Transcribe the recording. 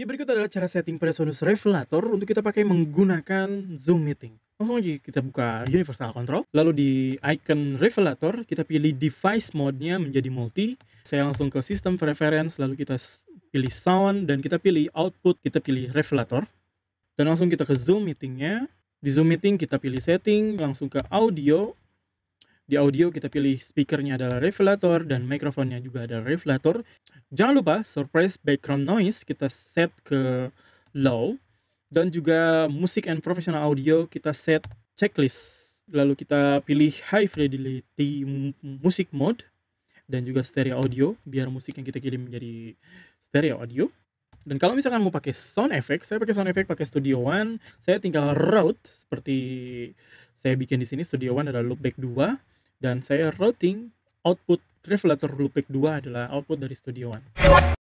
Ya berikut adalah cara setting pada sonus Revelator untuk kita pakai menggunakan Zoom Meeting. Langsung aja kita buka Universal Control, lalu di icon Revelator kita pilih device mode-nya menjadi multi. Saya langsung ke System Preference, lalu kita pilih Sound dan kita pilih Output, kita pilih Revelator. Dan langsung kita ke Zoom Meeting-nya. Di Zoom Meeting kita pilih Setting, langsung ke Audio, di audio kita pilih speakernya adalah revelator dan mikrofonnya juga adalah revelator. Jangan lupa surprise background noise kita set ke low dan juga musik and professional audio kita set checklist. Lalu kita pilih high fidelity music mode dan juga stereo audio biar musik yang kita kirim menjadi stereo audio. Dan kalau misalkan mau pakai sound effect, saya pakai sound effect pakai Studio One. Saya tinggal route seperti saya bikin di sini Studio One adalah loopback 2 dan saya routing output Revelator Loopback 2 adalah output dari Studio One.